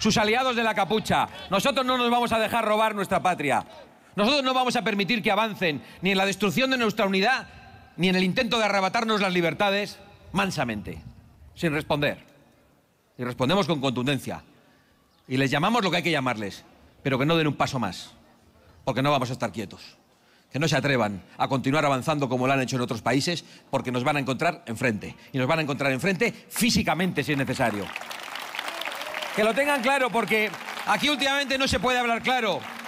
sus aliados de la capucha. Nosotros no nos vamos a dejar robar nuestra patria. Nosotros no vamos a permitir que avancen ni en la destrucción de nuestra unidad, ni en el intento de arrebatarnos las libertades mansamente, sin responder. Y respondemos con contundencia. Y les llamamos lo que hay que llamarles, pero que no den un paso más, porque no vamos a estar quietos. Que no se atrevan a continuar avanzando como lo han hecho en otros países, porque nos van a encontrar enfrente. Y nos van a encontrar enfrente físicamente si es necesario. Que lo tengan claro porque aquí últimamente no se puede hablar claro.